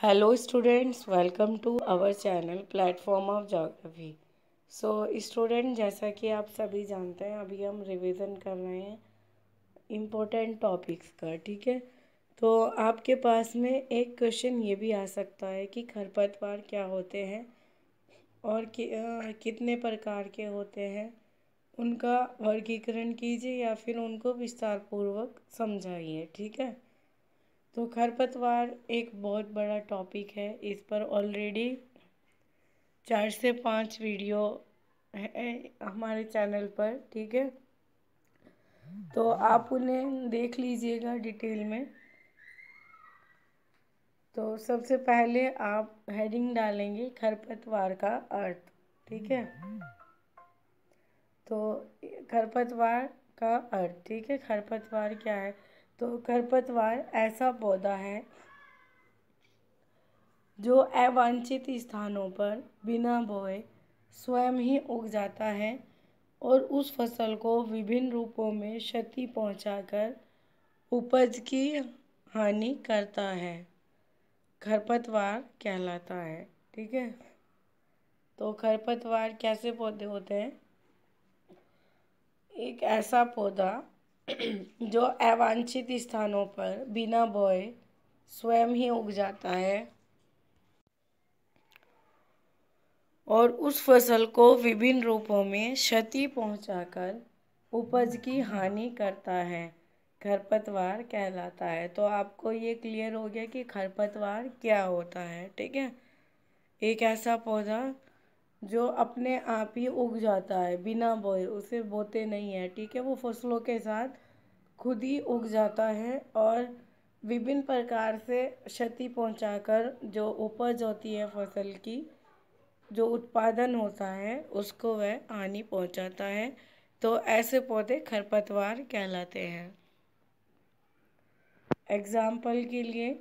hello students welcome to our channel platform of geography so student जैसा कि आप सभी जानते हैं अभी हम रिवीजन कर रहे हैं इम्पोर्टेंट टॉपिक्स का ठीक है तो आपके पास में एक क्वेश्चन ये भी आ सकता है कि खरपतवार क्या होते हैं और कि, आ, कितने प्रकार के होते हैं उनका वर्गीकरण कीजिए या फिर उनको विस्तारपूर्वक समझाइए ठीक है तो खरपतवार एक बहुत बड़ा टॉपिक है इस पर ऑलरेडी चार से पांच वीडियो है हमारे चैनल पर ठीक है तो आप उन्हें देख लीजिएगा डिटेल में तो सबसे पहले आप हेडिंग डालेंगे खरपतवार का अर्थ ठीक है तो खरपतवार का अर्थ ठीक है खरपतवार क्या है तो खरपतवार ऐसा पौधा है जो अवांछित स्थानों पर बिना बोए स्वयं ही उग जाता है और उस फसल को विभिन्न रूपों में क्षति पहुंचाकर उपज की हानि करता है खरपतवार कहलाता है ठीक है तो खरपतवार कैसे पौधे होते हैं एक ऐसा पौधा जो अवांछित स्थानों पर बिना बोए स्वयं ही उग जाता है और उस फसल को विभिन्न रूपों में क्षति पहुंचाकर उपज की हानि करता है खरपतवार कहलाता है तो आपको ये क्लियर हो गया कि खरपतवार क्या होता है ठीक है एक ऐसा पौधा जो अपने आप ही उग जाता है बिना बोए उसे बोते नहीं हैं ठीक है वो फसलों के साथ खुद ही उग जाता है और विभिन्न प्रकार से क्षति पहुंचाकर जो उपज होती है फसल की जो उत्पादन होता है उसको वह हानि पहुंचाता है तो ऐसे पौधे खरपतवार कहलाते हैं एग्जाम्पल के लिए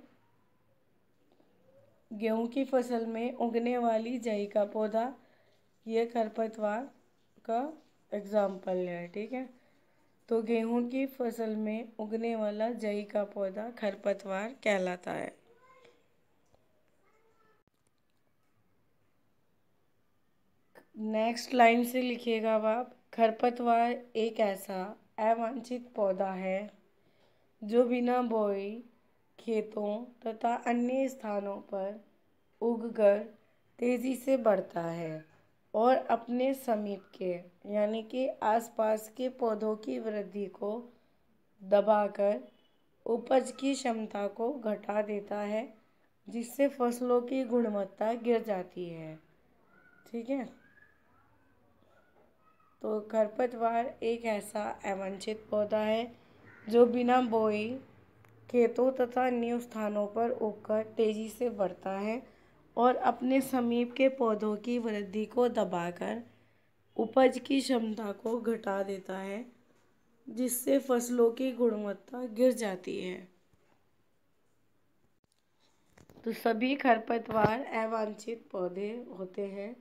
गेहूं की फसल में उगने वाली जई का पौधा ये खरपतवार का एग्ज़ाम्पल है ठीक है तो गेहूं की फसल में उगने वाला जई का पौधा खरपतवार कहलाता है नेक्स्ट लाइन से लिखिएगा बाप आप खरपतवार एक ऐसा अवांछित पौधा है जो बिना बोई खेतों तथा अन्य स्थानों पर उगकर तेज़ी से बढ़ता है और अपने समीप के यानी कि आसपास के पौधों की वृद्धि को दबाकर उपज की क्षमता को घटा देता है जिससे फसलों की गुणवत्ता गिर जाती है ठीक है तो खरपतवार एक ऐसा अवंचित पौधा है जो बिना बोई खेतों तथा न्यू स्थानों पर उगकर तेज़ी से बढ़ता है और अपने समीप के पौधों की वृद्धि को दबाकर उपज की क्षमता को घटा देता है जिससे फसलों की गुणवत्ता गिर जाती है तो सभी खरपतवार अवांछित पौधे होते हैं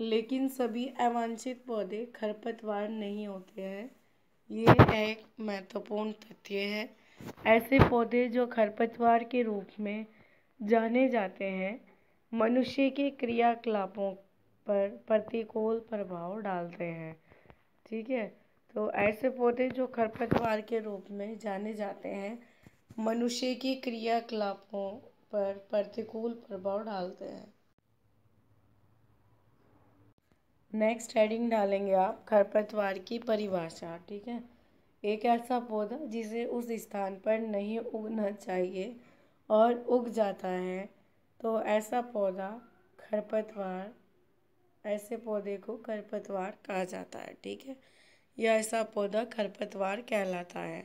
लेकिन सभी अवांछित पौधे खरपतवार नहीं होते हैं ये एक महत्वपूर्ण तथ्य है ऐसे पौधे जो खरपतवार के रूप में जाने जाते हैं मनुष्य के क्रियाकलापों पर प्रतिकूल प्रभाव डालते हैं ठीक है तो ऐसे पौधे जो खरपतवार के रूप में जाने जाते हैं मनुष्य की क्रियाकलापों पर प्रतिकूल प्रभाव डालते हैं नेक्स्ट हेडिंग डालेंगे आप खरपतवार की परिभाषा ठीक है एक ऐसा पौधा जिसे उस स्थान पर नहीं उगना चाहिए और उग जाता है तो ऐसा पौधा खरपतवार ऐसे पौधे को खरपतवार कहा जाता है ठीक है या ऐसा पौधा खरपतवार कहलाता है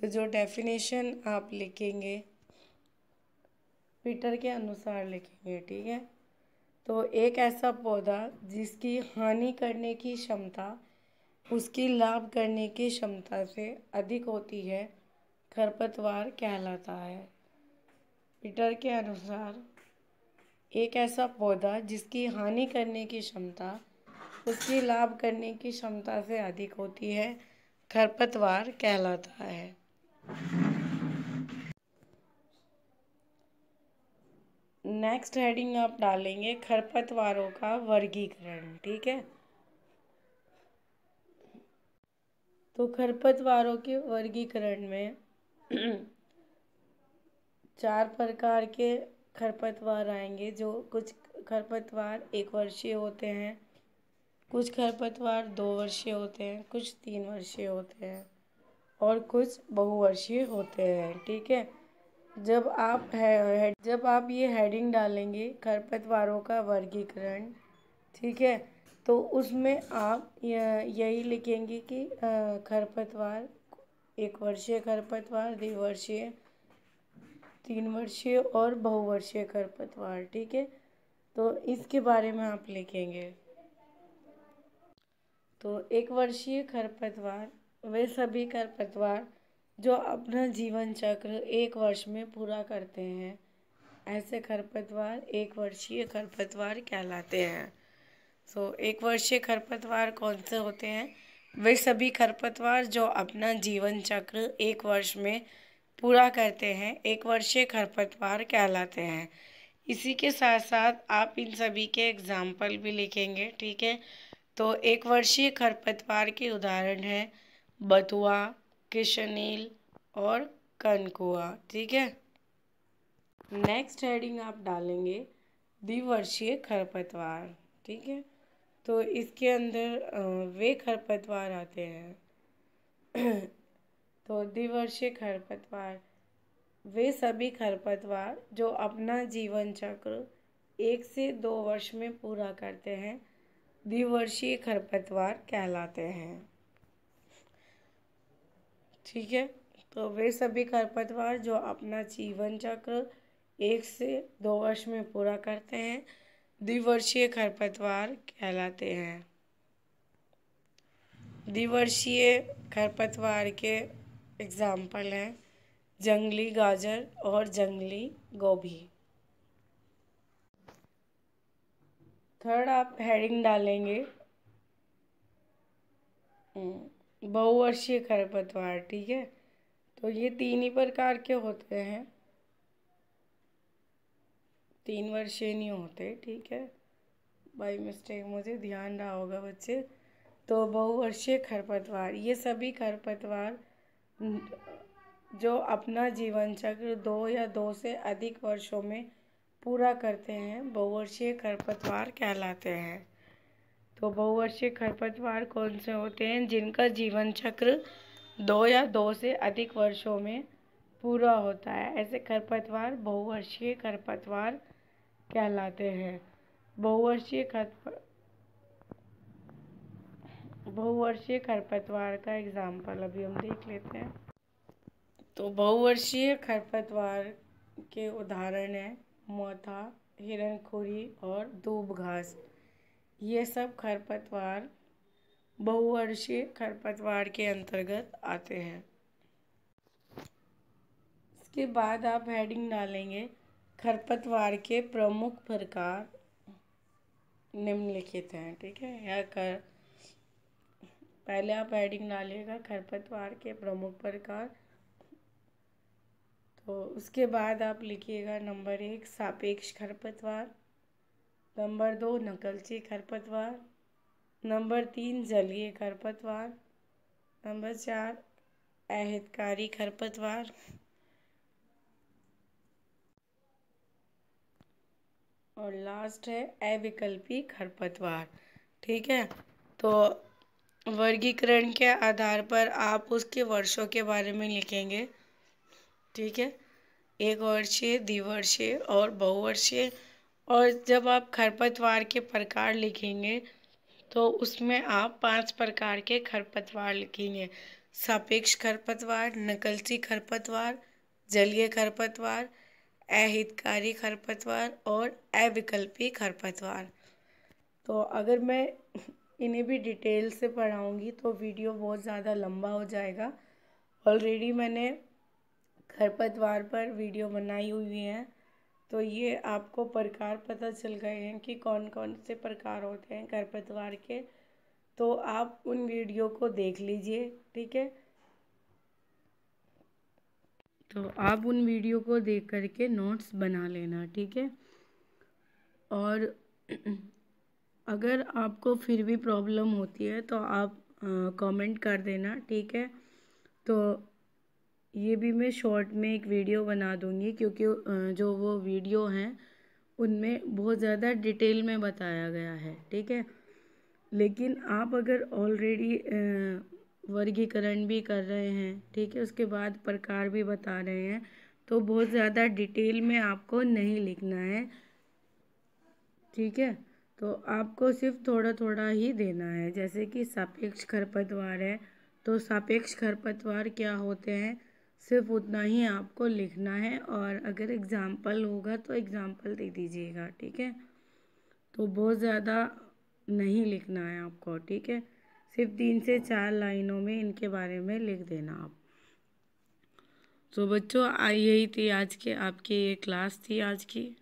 तो जो डेफिनेशन आप लिखेंगे पीटर के अनुसार लिखेंगे ठीक है तो एक ऐसा पौधा जिसकी हानि करने की क्षमता उसकी लाभ करने की क्षमता से अधिक होती है खरपतवार कहलाता है पीटर के अनुसार एक ऐसा पौधा जिसकी हानि करने की क्षमता उसकी लाभ करने की क्षमता से अधिक होती है खरपतवार कहलाता है नेक्स्ट हेडिंग आप डालेंगे खरपतवारों का वर्गीकरण ठीक है तो खरपतवारों के वर्गीकरण में चार प्रकार के खरपतवार आएंगे जो कुछ खरपतवार एक वर्षीय होते हैं कुछ खरपतवार दो वर्षीय होते हैं कुछ तीन वर्षीय होते हैं और कुछ बहुवर्षीय होते हैं ठीक है जब आप है जब आप ये हेडिंग डालेंगे खरपतवारों का वर्गीकरण ठीक है तो उसमें आप यही लिखेंगे कि खरपतवार एक वर्षीय खरपतवार द्विवर्षीय तीन वर्षीय और बहुवर्षीय खरपतवार ठीक है तो इसके बारे में आप लिखेंगे तो एक वर्षीय खरपतवार वे सभी खरपतवार जो अपना जीवन चक्र एक वर्ष में पूरा करते हैं ऐसे खरपतवार एक वर्षीय खरपतवार कहलाते हैं सो तो so, एक वर्षीय खरपतवार कौन से होते हैं वे सभी खरपतवार जो अपना जीवन चक्र एक वर्ष में पूरा करते हैं एक वर्षीय खरपतवार कहलाते हैं इसी के साथ साथ आप इन सभी के एग्ज़ाम्पल भी लिखेंगे ठीक है तो एक वर्षीय खरपतवार के उदाहरण है बथुआ किशनील और कनकुआ ठीक है नेक्स्ट हेडिंग आप डालेंगे द्विवर्षीय खरपतवार ठीक है तो इसके अंदर वे खरपतवार आते हैं तो द्विवर्षीय खरपतवार वे सभी खरपतवार जो अपना जीवन चक्र एक से दो वर्ष में पूरा करते हैं द्विवर्षीय खरपतवार कहलाते हैं ठीक है तो वे सभी खरपतवार जो अपना जीवन चक्र एक से दो वर्ष में पूरा करते हैं द्विवर्षीय खरपतवार कहलाते हैं द्विवर्षीय खरपतवार के एग्ज़ाम्पल हैं जंगली गाजर और जंगली गोभी थर्ड आप हेडिंग डालेंगे हम्म, बहुवर्षीय खरपतवार ठीक है तो ये तीन ही प्रकार के होते हैं तीन वर्षीय नहीं होते ठीक है बाई मिस्टेक मुझे ध्यान रहा होगा बच्चे तो बहुवर्षीय खरपतवार ये सभी खरपतवार जो अपना जीवन चक्र दो या दो से अधिक वर्षों में पूरा करते हैं बहुवर्षीय खरपतवार कहलाते हैं तो बहुवर्षीय खरपतवार कौन से होते हैं जिनका जीवन चक्र दो या दो से अधिक वर्षों में पूरा होता है ऐसे खरपतवार बहुवर्षीय खरपतवार कहलाते हैं बहुवर्षीय खरप बहुवर्षीय खरपतवार का एग्ज़ाम्पल अभी हम देख लेते हैं तो बहुवर्षीय खरपतवार के उदाहरण हैं मोथा हिरणखोरी और दूब घास ये सब खरपतवार बहुवर्षीय खरपतवार के अंतर्गत आते हैं इसके बाद आप हेडिंग डालेंगे खरपतवार के प्रमुख प्रकार निम्नलिखित हैं ठीक है यह कर पहले आप हेडिंग डालिएगा खरपतवार के प्रमुख प्रकार तो उसके बाद आप लिखिएगा नंबर एक सापेक्ष खरपतवार नंबर दो नकलची खरपतवार नंबर तीन जलीय खरपतवार नंबर चार अहितकारी खरपतवार और लास्ट है अविकल्पी खरपतवार ठीक है तो वर्गीकरण के आधार पर आप उसके वर्षों के बारे में लिखेंगे ठीक है एक वर्षीय द्विवर्षीय और बहुवर्षीय और जब आप खरपतवार के प्रकार लिखेंगे तो उसमें आप पांच प्रकार के खरपतवार लिखेंगे सापेक्ष खरपतवार नकलची खरपतवार जलीय खरपतवार अहितकारी खरपतवार और अविकल्पी खरपतवार तो अगर मैं इन्हें भी डिटेल से पढ़ाऊँगी तो वीडियो बहुत ज़्यादा लंबा हो जाएगा ऑलरेडी मैंने खरपतवार पर वीडियो बनाई हुई है तो ये आपको प्रकार पता चल गए हैं कि कौन कौन से प्रकार होते हैं खरपतवार के तो आप उन वीडियो को देख लीजिए ठीक है तो आप उन वीडियो को देख करके नोट्स बना लेना ठीक है और अगर आपको फिर भी प्रॉब्लम होती है तो आप कमेंट कर देना ठीक है तो ये भी मैं शॉर्ट में एक वीडियो बना दूँगी क्योंकि जो वो वीडियो हैं उनमें बहुत ज़्यादा डिटेल में बताया गया है ठीक है लेकिन आप अगर ऑलरेडी वर्गीकरण भी कर रहे हैं ठीक है उसके बाद प्रकार भी बता रहे हैं तो बहुत ज़्यादा डिटेल में आपको नहीं लिखना है ठीक है तो आपको सिर्फ थोड़ा थोड़ा ही देना है जैसे कि सापेक्ष खरपतवार है तो सापेक्ष खरपतवार क्या होते हैं सिर्फ उतना ही आपको लिखना है और अगर एग्ज़ाम्पल होगा तो एग्ज़ाम्पल दे दीजिएगा ठीक है तो बहुत ज़्यादा नहीं लिखना है आपको ठीक है सिर्फ तीन से चार लाइनों में इनके बारे में लिख देना आप तो बच्चों यही थी आज की आपकी ये क्लास थी आज की